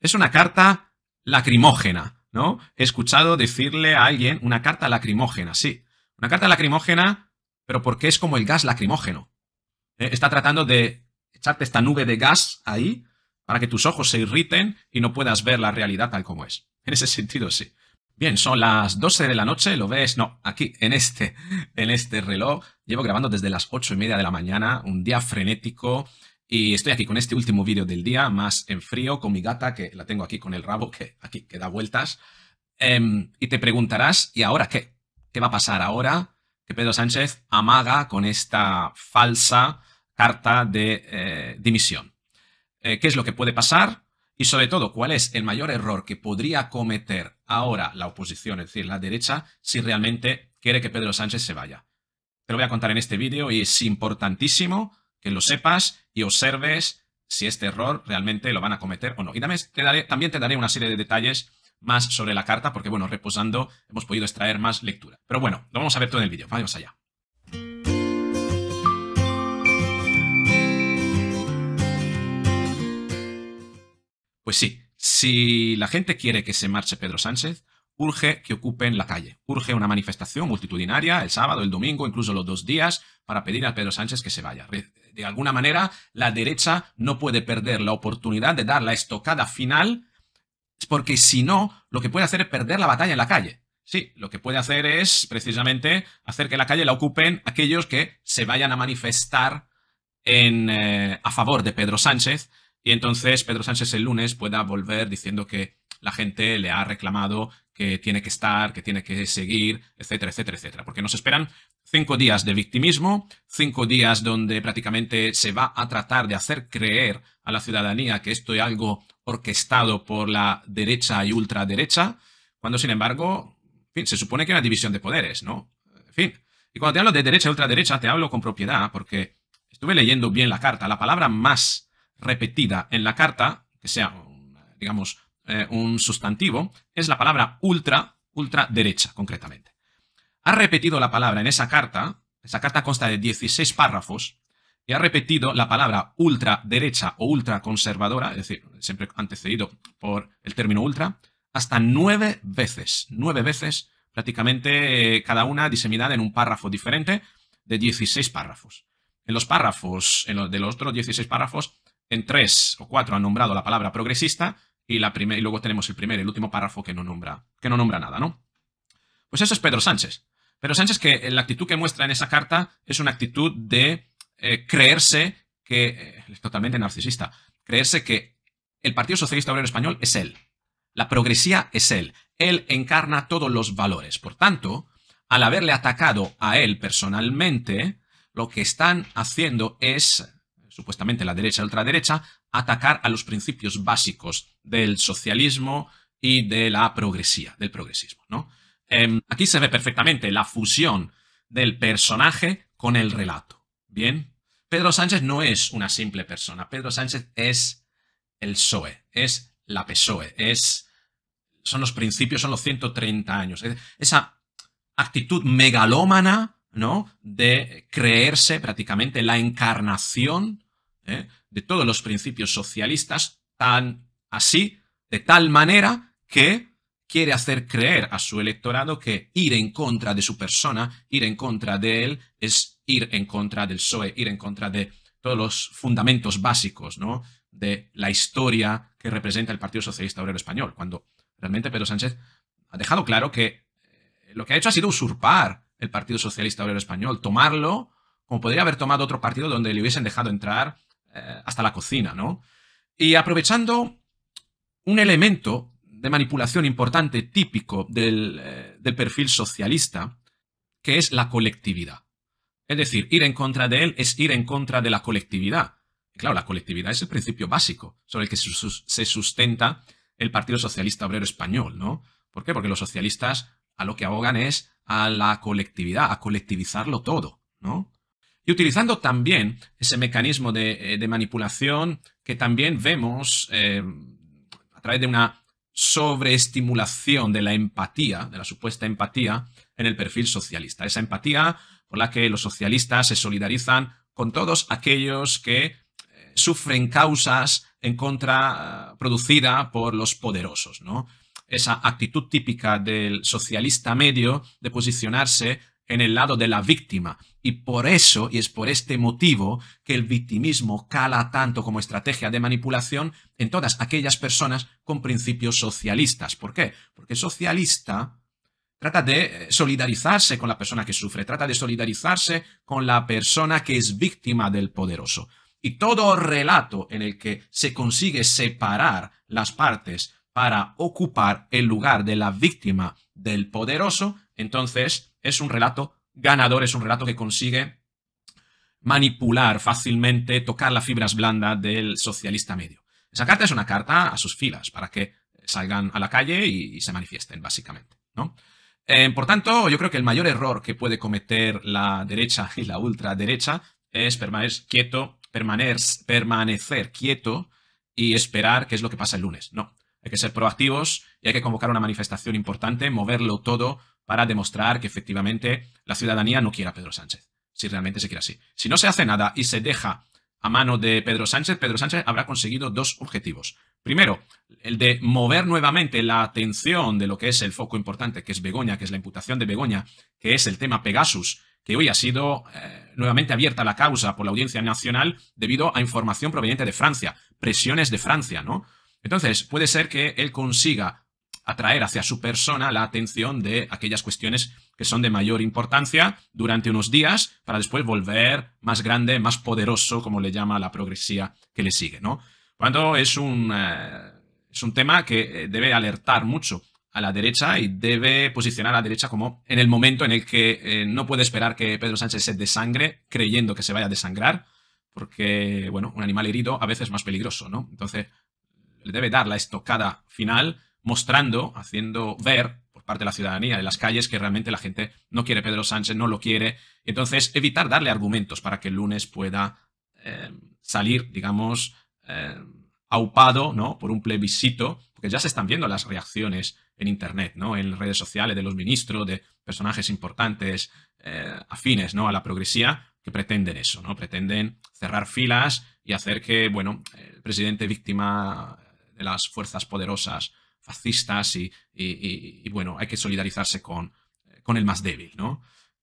Es una carta lacrimógena, ¿no? He escuchado decirle a alguien una carta lacrimógena, sí. Una carta lacrimógena, pero porque es como el gas lacrimógeno. Eh, está tratando de echarte esta nube de gas ahí para que tus ojos se irriten y no puedas ver la realidad tal como es. En ese sentido, sí. Bien, son las 12 de la noche, lo ves, no, aquí, en este, en este reloj. Llevo grabando desde las 8 y media de la mañana, un día frenético, y estoy aquí con este último vídeo del día, más en frío, con mi gata, que la tengo aquí con el rabo, que aquí que da vueltas. Em, y te preguntarás, ¿y ahora qué? ¿Qué va a pasar ahora que Pedro Sánchez amaga con esta falsa carta de eh, dimisión? Eh, ¿Qué es lo que puede pasar? Y sobre todo, ¿cuál es el mayor error que podría cometer ahora la oposición, es decir, la derecha, si realmente quiere que Pedro Sánchez se vaya? Te lo voy a contar en este vídeo y es importantísimo que lo sepas y observes si este error realmente lo van a cometer o no. Y también te daré, también te daré una serie de detalles más sobre la carta, porque bueno, reposando hemos podido extraer más lectura. Pero bueno, lo vamos a ver todo en el vídeo. Vamos allá. Pues sí, si la gente quiere que se marche Pedro Sánchez, urge que ocupen la calle. Urge una manifestación multitudinaria el sábado, el domingo, incluso los dos días, para pedir a Pedro Sánchez que se vaya. De alguna manera, la derecha no puede perder la oportunidad de dar la estocada final, porque si no, lo que puede hacer es perder la batalla en la calle. Sí, lo que puede hacer es precisamente hacer que la calle la ocupen aquellos que se vayan a manifestar eh, a favor de Pedro Sánchez y entonces Pedro Sánchez el lunes pueda volver diciendo que la gente le ha reclamado que tiene que estar, que tiene que seguir, etcétera, etcétera, etcétera. Porque nos esperan cinco días de victimismo, cinco días donde prácticamente se va a tratar de hacer creer a la ciudadanía que esto es algo orquestado por la derecha y ultraderecha, cuando sin embargo, fin, se supone que hay una división de poderes, ¿no? En fin. Y cuando te hablo de derecha y ultraderecha, te hablo con propiedad, porque estuve leyendo bien la carta. La palabra más repetida en la carta, que sea, digamos, eh, un sustantivo, es la palabra ultra, ultraderecha concretamente. Ha repetido la palabra en esa carta, esa carta consta de 16 párrafos, y ha repetido la palabra ultraderecha o conservadora es decir, siempre antecedido por el término ultra, hasta nueve veces, nueve veces prácticamente eh, cada una diseminada en un párrafo diferente de 16 párrafos. En los párrafos, en los, de los otros 16 párrafos, en tres o cuatro han nombrado la palabra progresista y, luego tenemos el primer, el último párrafo que no nombra, que no nombra nada, ¿no? Pues eso es Pedro Sánchez. Pero Sánchez que eh, la actitud que muestra en esa carta es una actitud de eh, creerse que, eh, es totalmente narcisista, creerse que el Partido Socialista Obrero Español es él. La progresía es él. Él encarna todos los valores. Por tanto, al haberle atacado a él personalmente, lo que están haciendo es supuestamente la derecha ultraderecha, atacar a los principios básicos del socialismo y de la progresía, del progresismo. ¿no? Em, aquí se ve perfectamente la fusión del personaje con el relato. Bien, Pedro Sánchez no es una simple persona. Pedro Sánchez es el PSOE, es la PSOE, es, son los principios, son los 130 años. Esa actitud megalómana de creerse prácticamente la encarnación ¿eh? de todos los principios socialistas, tan así, de tal manera que quiere hacer creer a su electorado que ir en contra de su persona, ir en contra de él, es ir en contra del PSOE, ir en contra de todos los fundamentos básicos ¿no? de la historia que representa el Partido Socialista Obrero Español, cuando realmente Pedro Sánchez ha dejado claro que eh, lo que ha hecho ha sido usurpar el Partido Socialista Obrero Español, tomarlo como podría haber tomado otro partido donde le hubiesen dejado entrar eh, hasta la cocina, ¿no? Y aprovechando un elemento de manipulación importante típico eh, del, perfil socialista, que es la colectividad. Es decir, ir en contra de él es ir en contra de la colectividad. claro, la colectividad es el principio básico sobre el que se sustenta el Partido Socialista Obrero Español, ¿no? ¿Por qué? Porque los socialistas a lo que abogan es a la colectividad, a colectivizarlo todo, ¿no? Y utilizando también ese mecanismo de, eh, manipulación que también vemos eh, a través de una sobreestimulación de la empatía, de la supuesta empatía, en el perfil socialista. Esa empatía por la que los socialistas se solidarizan con todos aquellos que eh, sufren causas en contra producida por los poderosos, ¿no? esa actitud típica del socialista medio de posicionarse en el lado de la víctima. Y por eso, y es por este motivo, que el victimismo cala tanto como estrategia de manipulación en todas aquellas personas con principios socialistas. ¿Por qué? Porque socialista trata de eh, solidarizarse con la persona que sufre, trata de solidarizarse con la persona que es víctima del poderoso. Y todo relato en el que se consigue separar las partes para ocupar el lugar de la víctima del poderoso, entonces es un relato ganador, es un relato que consigue manipular fácilmente, tocar las fibras blandas del socialista medio. Esa carta es una carta a sus filas, para que salgan a la calle y, se manifiesten, básicamente. ¿no? Eh, por tanto, yo creo que el mayor error que puede cometer la derecha y la ultraderecha es permanecer quieto, permanecer quieto y esperar qué es lo que pasa el lunes. No, hay que ser proactivos y hay que convocar una manifestación importante, moverlo todo para demostrar que efectivamente la ciudadanía no quiere a Pedro Sánchez, si realmente se quiere así. Si no se hace nada y se deja a mano de Pedro Sánchez, Pedro Sánchez habrá conseguido dos objetivos. Primero, el de mover nuevamente la atención de lo que es el foco importante, que es Begoña, que es la imputación de Begoña, que es el tema Pegasus, que hoy ha sido eh, nuevamente abierta la causa por la Audiencia Nacional debido a información proveniente de Francia, presiones de Francia, ¿no? Entonces, puede ser que él consiga atraer hacia su persona la atención de aquellas cuestiones que son de mayor importancia durante unos días para después volver más grande, más poderoso, como le llama la progresía que le sigue, ¿no? Cuando es un, eh, es un tema que eh, debe alertar mucho a la derecha y debe posicionar a la derecha como en el momento en el que eh, no puede esperar que Pedro Sánchez se desangre creyendo que se vaya a desangrar, porque, bueno, un animal herido a veces es más peligroso, ¿no? Entonces, le debe dar la estocada final, mostrando, haciendo ver por parte de la ciudadanía de las calles que realmente la gente no quiere Pedro Sánchez, no lo quiere. Entonces, evitar darle argumentos para que el lunes pueda eh, salir, digamos, eh, aupado ¿no? por un plebiscito, porque ya se están viendo las reacciones en Internet, ¿no? en redes sociales de los ministros, de personajes importantes, eh, afines ¿no? a la progresía, que pretenden eso, ¿no? pretenden cerrar filas y hacer que bueno, el presidente víctima las fuerzas poderosas fascistas y, bueno, hay que solidarizarse con, eh, con el más débil,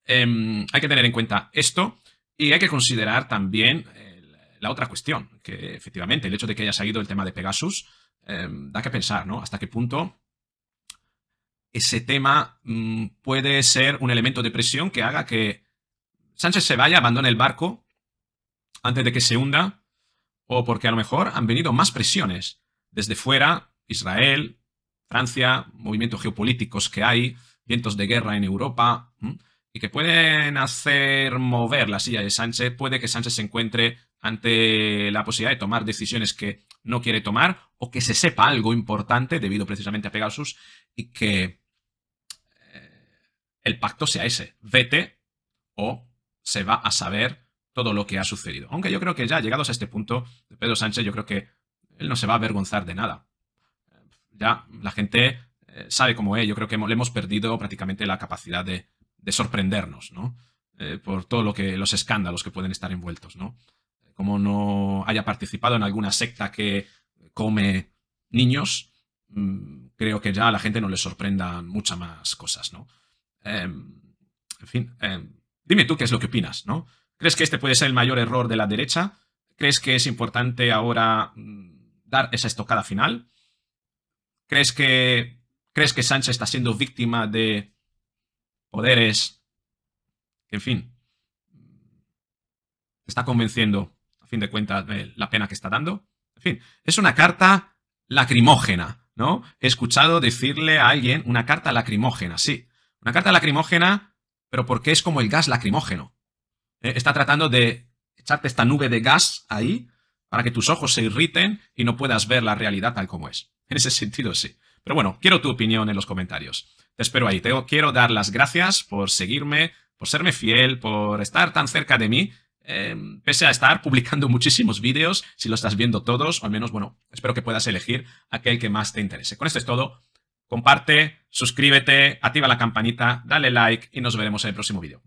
em, hay que tener en cuenta esto y hay que considerar también eh, la otra cuestión, que efectivamente el hecho de que haya salido el tema de Pegasus em, da que pensar, ¿no? Hasta qué punto ese tema mm, puede ser un elemento de presión que haga que Sánchez se vaya, abandone el barco antes de que se hunda, o porque a lo mejor han venido más presiones desde fuera, Israel, Francia, movimientos geopolíticos que hay, vientos de guerra en Europa, y que pueden hacer mover la silla de Sánchez, puede que Sánchez se encuentre ante la posibilidad de tomar decisiones que no quiere tomar o que se sepa algo importante debido precisamente a Pegasus y que eh, el pacto sea ese, vete o se va a saber todo lo que ha sucedido. Aunque yo creo que ya llegados a este punto, Pedro Sánchez yo creo que él no se va a avergonzar de nada. Ya la gente eh, sabe cómo es, yo creo que le hemos perdido prácticamente la capacidad de, sorprendernos, ¿no? Eh, por todo lo que los escándalos que pueden estar envueltos, ¿no? Como no haya participado en alguna secta que come niños, mm, creo que ya a la gente no le sorprendan muchas más cosas, ¿no? Em, en fin, em, dime tú qué es lo que opinas, ¿no? ¿Crees que este puede ser el mayor error de la derecha? ¿Crees que es importante ahora mm, dar esa estocada final? ¿Crees que, ¿Crees que Sánchez está siendo víctima de poderes? En fin, está convenciendo, a fin de cuentas, de la pena que está dando. En fin, es una carta lacrimógena, ¿no? He escuchado decirle a alguien una carta lacrimógena, sí. Una carta lacrimógena, pero porque es como el gas lacrimógeno. Eh, está tratando de echarte esta nube de gas ahí para que tus ojos se irriten y no puedas ver la realidad tal como es. En ese sentido, sí. Pero bueno, quiero tu opinión en los comentarios. Te espero ahí. Te quiero dar las gracias por seguirme, por serme fiel, por estar tan cerca de mí. Em, pese a estar publicando muchísimos vídeos, si lo estás viendo todos, o al menos, bueno, espero que puedas elegir aquel que más te interese. Con esto es todo. Comparte, suscríbete, activa la campanita, dale like y nos veremos en el próximo vídeo.